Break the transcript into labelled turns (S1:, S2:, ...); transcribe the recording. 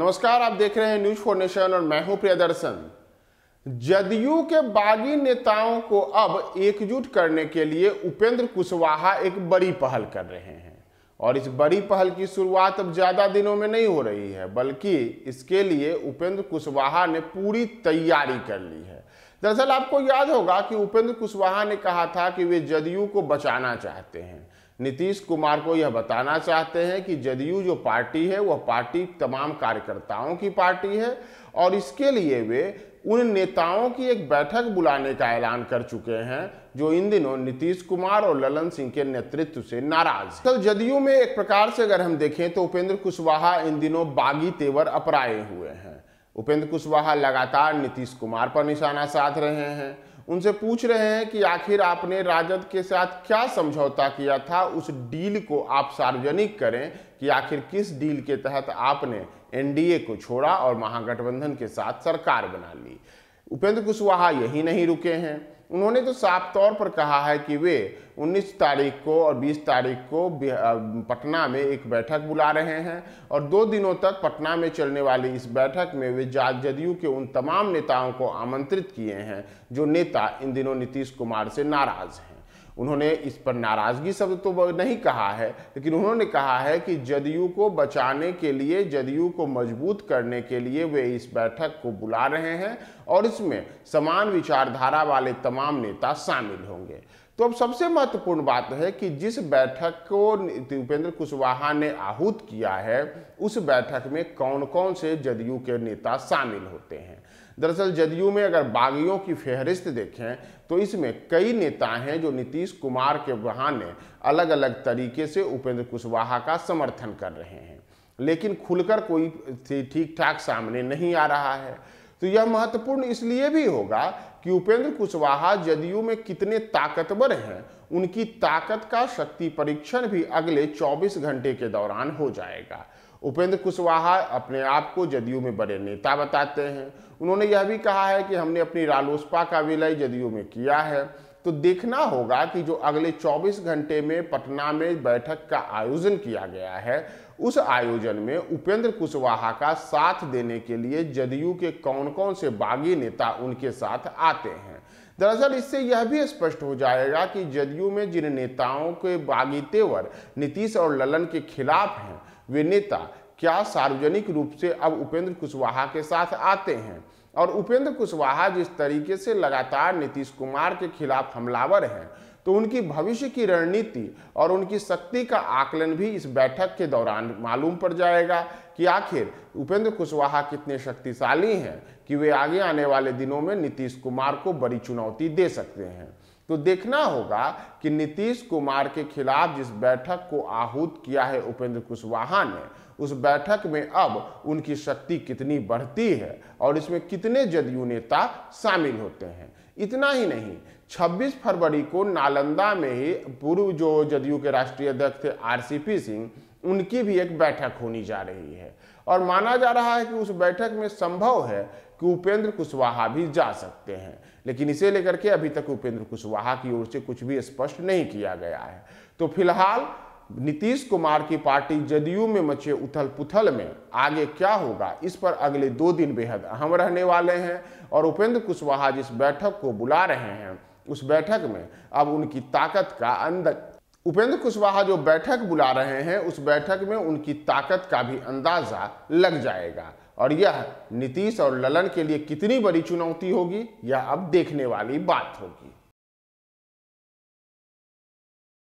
S1: नमस्कार आप देख रहे हैं न्यूज फोर नेशन और मैं हूं प्रियदर्शन जदयू के बागी नेताओं को अब एकजुट करने के लिए उपेंद्र कुशवाहा एक बड़ी पहल कर रहे हैं और इस बड़ी पहल की शुरुआत अब ज्यादा दिनों में नहीं हो रही है बल्कि इसके लिए उपेंद्र कुशवाहा ने पूरी तैयारी कर ली है दरअसल आपको याद होगा कि उपेंद्र कुशवाहा ने कहा था कि वे जदयू को बचाना चाहते हैं नीतीश कुमार को यह बताना चाहते हैं कि जदयू जो पार्टी है वह पार्टी तमाम कार्यकर्ताओं की पार्टी है और इसके लिए वे उन नेताओं की एक बैठक बुलाने का ऐलान कर चुके हैं जो इन दिनों नीतीश कुमार और ललन सिंह के नेतृत्व से नाराज कल जदयू में एक प्रकार से अगर हम देखें तो उपेंद्र कुशवाहा इन दिनों बागी तेवर अपराए हुए हैं उपेंद्र कुशवाहा लगातार नीतीश कुमार पर निशाना साध रहे हैं उनसे पूछ रहे हैं कि आखिर आपने राजद के साथ क्या समझौता किया था उस डील को आप सार्वजनिक करें कि आखिर किस डील के तहत आपने एनडीए को छोड़ा और महागठबंधन के साथ सरकार बना ली उपेंद्र कुशवाहा यही नहीं रुके हैं उन्होंने तो साफ तौर पर कहा है कि वे 19 तारीख को और 20 तारीख को पटना में एक बैठक बुला रहे हैं और दो दिनों तक पटना में चलने वाली इस बैठक में वे जदयू के उन तमाम नेताओं को आमंत्रित किए हैं जो नेता इन दिनों नीतीश कुमार से नाराज हैं उन्होंने इस पर नाराज़गी शब्द तो नहीं कहा है लेकिन उन्होंने कहा है कि जदयू को बचाने के लिए जदयू को मजबूत करने के लिए वे इस बैठक को बुला रहे हैं और इसमें समान विचारधारा वाले तमाम नेता शामिल होंगे तो अब सबसे महत्वपूर्ण बात है कि जिस बैठक को उपेंद्र कुशवाहा ने आहूत किया है उस बैठक में कौन कौन से जदयू के नेता शामिल होते हैं दरअसल जदयू में अगर बागियों की फहरिस्त देखें तो इसमें कई नेता हैं जो नीतीश कुमार के बहाने अलग अलग तरीके से उपेंद्र कुशवाहा का समर्थन कर रहे हैं लेकिन खुलकर कोई ठीक ठाक सामने नहीं आ रहा है तो यह महत्वपूर्ण इसलिए भी होगा कि उपेंद्र कुशवाहा जदयू में कितने ताकतवर हैं उनकी ताकत का शक्ति परीक्षण भी अगले 24 घंटे के दौरान हो जाएगा उपेंद्र कुशवाहा अपने आप को जदयू में बड़े नेता बताते हैं उन्होंने यह भी कहा है कि हमने अपनी रालोसपा का विलय जदयू में किया है तो देखना होगा कि जो अगले 24 घंटे में पटना में बैठक का आयोजन किया गया है उस आयोजन में उपेंद्र कुशवाहा का साथ देने के लिए जदयू के कौन कौन से बागी नेता उनके साथ आते हैं दरअसल इससे यह भी स्पष्ट हो जाएगा कि जदयू में जिन नेताओं के बागी तेवर नीतीश और ललन के खिलाफ हैं वे नेता क्या सार्वजनिक रूप से अब उपेंद्र कुशवाहा के साथ आते हैं और उपेंद्र कुशवाहा जिस तरीके से लगातार नीतीश कुमार के खिलाफ हमलावर हैं तो उनकी भविष्य की रणनीति और उनकी शक्ति का आकलन भी इस बैठक के दौरान मालूम पड़ जाएगा कि आखिर उपेंद्र कुशवाहा कितने शक्तिशाली हैं कि वे आगे आने वाले दिनों में नीतीश कुमार को बड़ी चुनौती दे सकते हैं तो देखना होगा कि नीतीश कुमार के खिलाफ जिस बैठक को आहूत किया है उपेंद्र कुशवाहा ने उस बैठक में अब उनकी शक्ति कितनी बढ़ती है और इसमें कितने जदयू नेता शामिल होते हैं इतना ही नहीं 26 फरवरी को नालंदा में ही पूर्व जो जदयू के राष्ट्रीय अध्यक्ष थे आरसीपी सिंह उनकी भी एक बैठक होनी जा रही है और माना जा रहा है कि उस बैठक में संभव है कि उपेंद्र कुशवाहा भी जा सकते हैं लेकिन इसे लेकर के अभी तक उपेंद्र कुशवाहा की ओर से कुछ भी स्पष्ट नहीं किया गया है तो फिलहाल नीतीश कुमार की पार्टी जदयू में मचे उथल पुथल में आगे क्या होगा इस पर अगले दो दिन बेहद अहम रहने वाले हैं और उपेंद्र कुशवाहा जिस बैठक को बुला रहे हैं उस बैठक में अब उनकी ताकत का अंदर उपेंद्र कुशवाहा जो बैठक बुला रहे हैं उस बैठक में उनकी ताकत का भी अंदाज़ा लग जाएगा और यह नीतीश और ललन के लिए कितनी बड़ी चुनौती होगी यह अब देखने वाली बात होगी